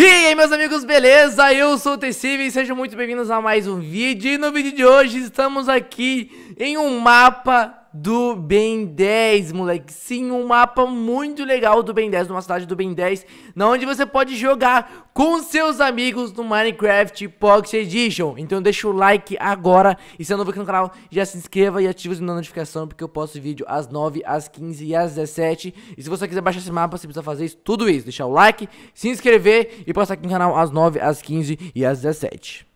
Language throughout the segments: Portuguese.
E aí, meus amigos, beleza? Eu sou o Tecive e sejam muito bem-vindos a mais um vídeo. E no vídeo de hoje estamos aqui em um mapa do Ben 10, moleque. Sim, um mapa muito legal do Ben 10, numa cidade do Ben 10, na onde você pode jogar com seus amigos no Minecraft Pocket Edition. Então deixa o like agora e se é novo aqui no canal, já se inscreva e ativa o sininho da notificação, porque eu posto vídeo às 9, às 15 e às 17. E se você quiser baixar esse mapa, você precisa fazer isso, tudo isso. Deixar o like, se inscrever e passar aqui no canal às 9, às 15 e às 17.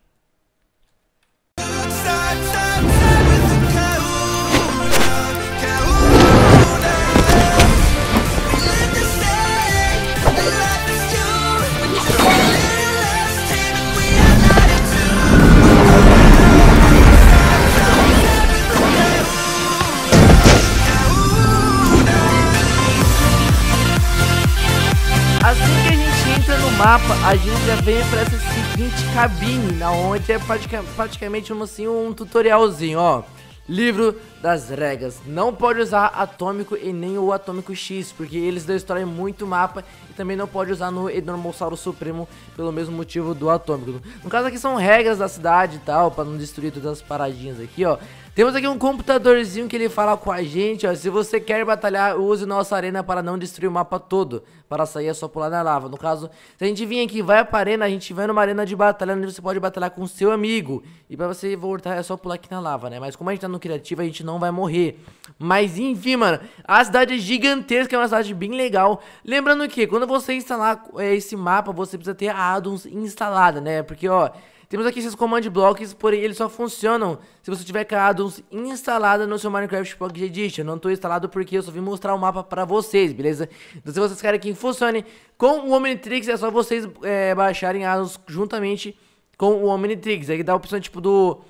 mapa, a gente já vem para essa seguinte cabine, na onde é praticamente, praticamente um, assim, um tutorialzinho, ó. Livro das regras. Não pode usar atômico e nem o atômico X, porque eles destroem muito o mapa e também não pode usar no Enormossauro Supremo pelo mesmo motivo do atômico. No caso aqui são regras da cidade e tal, para não destruir todas as paradinhas aqui, ó. Temos aqui um computadorzinho que ele fala com a gente, ó. Se você quer batalhar, use nossa arena para não destruir o mapa todo. Para sair é só pular na lava. No caso, se a gente vir aqui vai pra arena, a gente vai numa arena de batalha onde você pode batalhar com seu amigo. E pra você voltar é só pular aqui na lava, né? Mas como a gente tá no criativo, a gente não não vai morrer. Mas enfim, mano, a cidade é gigantesca, é uma cidade bem legal. Lembrando que quando você instalar é, esse mapa, você precisa ter a addons instalada, né? Porque, ó, temos aqui esses command blocks, porém eles só funcionam se você tiver com a addons instalada no seu Minecraft Pocket Edition. Eu não estou instalado porque eu só vim mostrar o mapa para vocês, beleza? Então se vocês querem que funcione com o Omnitrix, é só vocês é, baixarem addons juntamente com o Omnitrix. Aí dá a opção tipo do,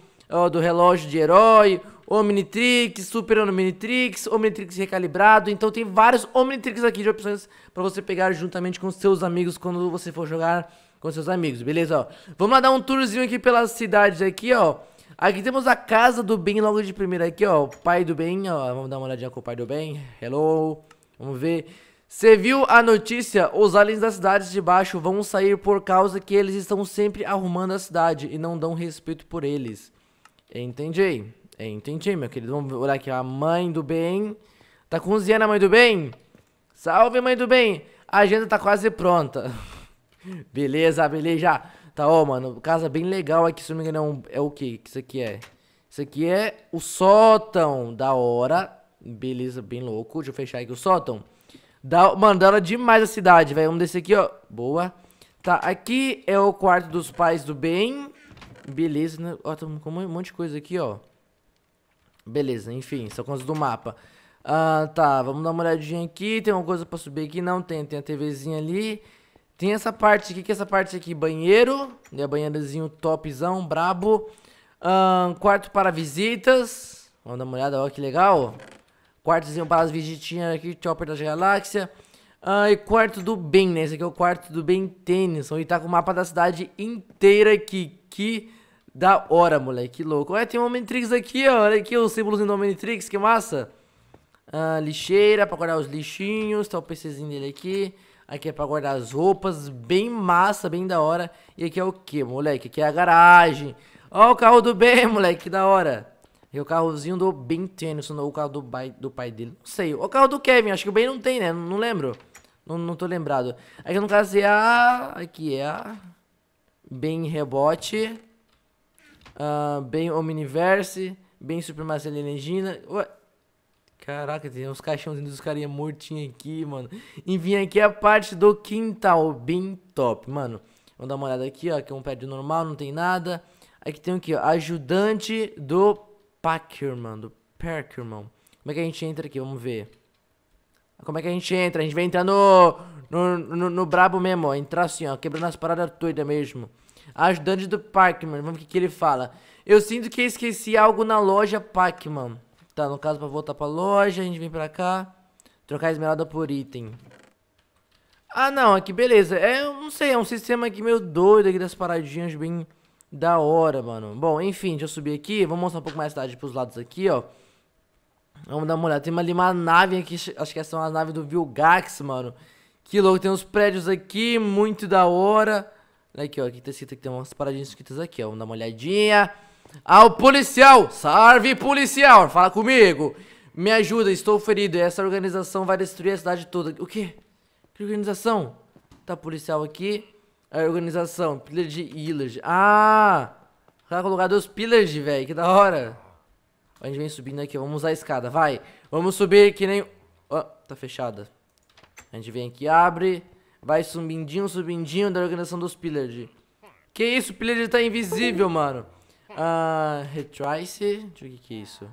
do relógio de herói, Omnitrix, Super Omnitrix, Omnitrix recalibrado. Então tem vários Omnitrix aqui de opções para você pegar juntamente com seus amigos quando você for jogar com seus amigos, beleza? Ó. Vamos lá dar um tourzinho aqui pelas cidades aqui, ó. Aqui temos a casa do bem logo de primeira aqui, ó. O pai do bem, ó. Vamos dar uma olhadinha com o pai do bem. Hello. Vamos ver. Você viu a notícia? Os aliens das cidades de baixo vão sair por causa que eles estão sempre arrumando a cidade e não dão respeito por eles. Entendi. É, entendi, meu querido. Vamos olhar aqui. A mãe do bem. Tá cozinhando a mãe do bem? Salve, mãe do bem. A agenda tá quase pronta. beleza, beleza. Tá, ó, mano. Casa bem legal aqui. Se não me engano, é, um, é o que que isso aqui é? Isso aqui é o sótão. Da hora. Beleza, bem louco. Deixa eu fechar aqui o sótão. Da, mano, da hora demais a cidade, velho. Vamos descer aqui, ó. Boa. Tá, aqui é o quarto dos pais do bem. Beleza, né? Ó, tá com um monte de coisa aqui, ó. Beleza, enfim, são coisas do mapa. Ah, tá, vamos dar uma olhadinha aqui. Tem uma coisa pra subir aqui? Não tem, tem a TVzinha ali. Tem essa parte aqui, que é essa parte aqui, banheiro. Né, banheirazinho topzão, brabo. Ah, quarto para visitas. Vamos dar uma olhada, ó, que legal. Quartozinho para as visitinhas aqui, é Chopper da Galáxia. Ah, e quarto do bem, né? Esse aqui é o quarto do bem Tennyson E tá com o mapa da cidade inteira aqui. Que da hora, moleque, que louco. Ué, tem um Omnitrix aqui, ó. Olha aqui o símbolozinho do Omnitrix, que massa. Ah, lixeira pra guardar os lixinhos. Tá o PCzinho dele aqui. Aqui é pra guardar as roupas. Bem massa, bem da hora. E aqui é o que, moleque? Aqui é a garagem. Ó o carro do Ben, moleque, que da hora. E o carrozinho do Ben Tênis, ou o carro do pai, do pai dele. Não sei. O carro do Kevin, acho que o Ben não tem, né? Não, não lembro. Não, não tô lembrado. Aqui no caso é a... Aqui é a... Ben rebote uh, bem Omniverse, bem Supremacia Alienígena. Ué. Caraca, tem uns caixãozinhos dos carinha mortinhos aqui, mano. Enfim, aqui é a parte do quintal, bem top, mano. Vamos dar uma olhada aqui, ó. Aqui é um pad normal, não tem nada. Aqui tem o que, ó? Ajudante do Packer, mano. Do Packer, mano. Como é que a gente entra aqui? Vamos ver. Como é que a gente entra? A gente vai entrar no... No, no, no brabo mesmo, ó. Entrar assim, ó. Quebrando as paradas doidas mesmo. Ajudante do Pac-Man. Vamos ver o que, ele fala. Eu sinto que esqueci algo na loja Pac-Man. Tá, no caso, pra voltar pra loja, a gente vem pra cá. Trocar esmeralda por item. Ah, não, aqui beleza. É, não sei, é um sistema aqui meio doido aqui das paradinhas bem da hora, mano. Bom, enfim, deixa eu subir aqui. Vou mostrar um pouco mais tarde pros lados aqui, ó. Vamos dar uma olhada. Tem ali uma nave aqui, acho que essa é uma nave do Vilgax, mano. Que louco, tem uns prédios aqui, muito da hora aqui, ó. Aqui tá escrito que tem umas paradinhas escritas aqui, ó. Vamos dar uma olhadinha. Ao policial! Salve, policial! Fala comigo! Me ajuda, estou ferido. Essa organização vai destruir a cidade toda. O quê? Que organização? Tá, policial aqui. A organização. Pillage Village. Ah! Caraca, o lugar os Pillage, velho. Que da hora. A gente vem subindo aqui. Vamos usar a escada. Vai. Vamos subir que nem... oh, tá fechada. A gente vem aqui, abre. Vai subindinho, subindinho da organização dos Pillard. Que isso, o Pillard tá invisível, mano. Ah, retrice. Deixa eu ver o que, que é isso.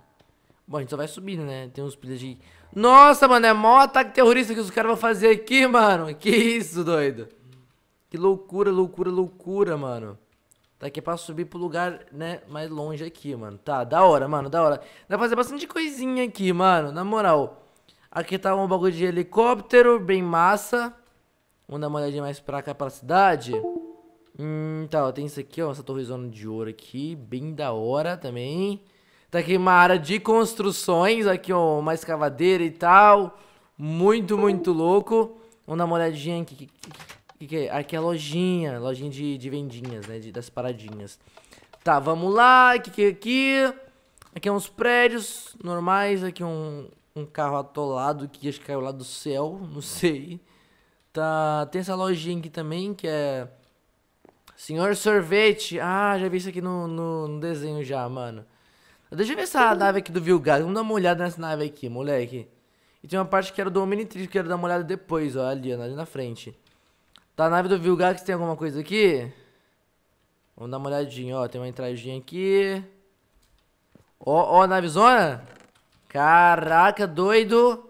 Bom, a gente só vai subindo, né? Tem uns Pillard Nossa, mano, é maior ataque terrorista que os caras vão fazer aqui, mano. Que isso, doido. Que loucura, loucura, loucura, mano. Tá aqui pra subir pro lugar, né, mais longe aqui, mano. Tá, da hora, mano, da hora. Dá pra fazer bastante coisinha aqui, mano, na moral. Aqui tá um bagulho de helicóptero, bem massa. Vamos dar uma olhadinha mais pra cá, pra cidade. Hum, tá, tem isso aqui, ó. Essa torrezona de ouro aqui. Bem da hora também. Tá aqui uma área de construções. Aqui, ó, uma escavadeira e tal. Muito, muito louco. Vamos dar uma olhadinha aqui. Que, que, que é? Aqui é a lojinha. Lojinha de, de vendinhas, né? De, das paradinhas. Tá, vamos lá. O que é aqui. Aqui é uns prédios normais. Aqui um, um carro atolado que acho que caiu lá do céu. Não sei. Tá, tem essa lojinha aqui também que é. Senhor Sorvete. Ah, já vi isso aqui no, no, no desenho já, mano. Deixa eu ver essa nave aqui do Vilgado. Vamos dar uma olhada nessa nave aqui, moleque. E tem uma parte que era do Omnitrix, que quero dar uma olhada depois, ó. Ali, ali na frente. Tá, a nave do Vilgax tem alguma coisa aqui? Vamos dar uma olhadinha, ó. Tem uma entradinha aqui. Ó, ó, navezona. Caraca, doido.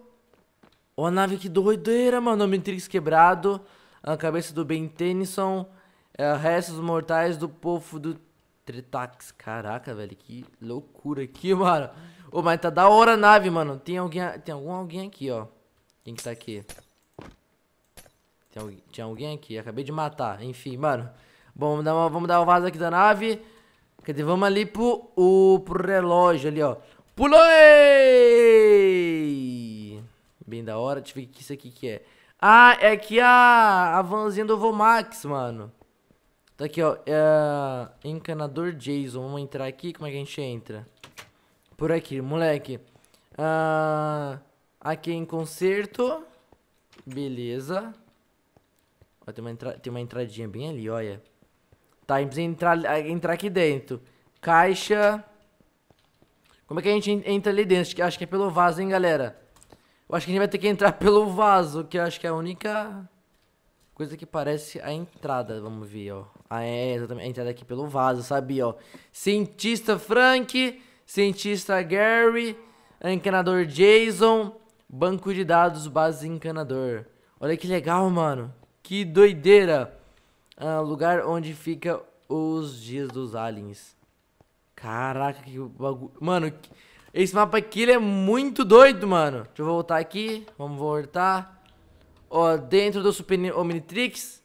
Ó a nave, que doideira, mano. O Omnitrix quebrado. A cabeça do Ben Tennyson. É, restos mortais do povo do Tretax. Caraca, velho. Que loucura aqui, mano. Ô, mas tá da hora a nave, mano. Tem alguém, tem algum alguém aqui, ó. Quem que tá aqui? Tem alguém, tinha alguém aqui. Acabei de matar. Enfim, mano. Bom, vamos dar, uma, vamos dar o vaso aqui da nave. Quer dizer, vamos ali pro, o, pro relógio ali, ó. Pulei! Bem da hora. Deixa eu ver o que isso aqui que é. Ah, é aqui a, a vanzinha do Vomax, mano. Tá aqui, ó. É, encanador Jason. Vamos entrar aqui. Como é que a gente entra? Por aqui, moleque. Ah, aqui é em conserto. Beleza. Ó, tem, uma entra... tem uma entradinha bem ali, olha. Tá, a gente precisa entrar, entrar aqui dentro. Caixa. Como é que a gente entra ali dentro? Acho que é pelo vaso, hein, galera? Eu acho que a gente vai ter que entrar pelo vaso, que eu acho que é a única coisa que parece a entrada. Vamos ver, ó. Ah, é, exatamente. A entrada aqui pelo vaso, sabia, ó. Cientista Frank, cientista Gary, encanador Jason, banco de dados, base encanador. Olha que legal, mano. Que doideira. Ah, lugar onde fica os dias dos aliens. Caraca, que bagulho. Mano, esse mapa aqui, ele é muito doido, mano. Deixa eu voltar aqui. Vamos voltar. Ó, dentro do Super Omnitrix.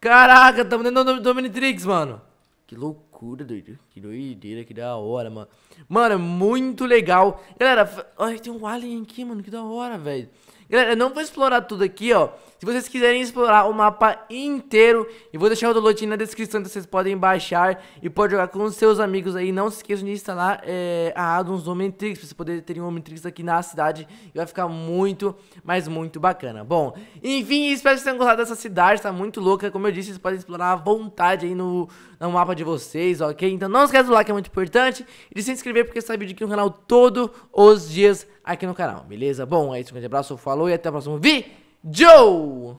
Caraca, estamos dentro do Omnitrix, mano. Que louco! loucura, doido. Que doideira, que da hora, mano. Mano, é muito legal. Galera, olha, tem um alien aqui, mano. Que da hora, velho. Galera, eu não vou explorar tudo aqui, ó. Se vocês quiserem explorar o mapa inteiro, eu vou deixar o download na descrição, então vocês podem baixar e pode jogar com os seus amigos aí. Não se esqueçam de instalar é, a Addons Omnitrix, pra você poder ter um Omnitrix aqui na cidade. E vai ficar muito, mas muito bacana. Bom, enfim, espero que vocês tenham gostado dessa cidade. Tá muito louca, como eu disse, vocês podem explorar à vontade aí no, no mapa de vocês vocês, ok? Então não esquece do like, é muito importante. E de se inscrever, porque sai vídeo aqui no canal todos os dias aqui no canal, beleza? Bom, é isso. Um grande abraço, falou e até o próximo vídeo!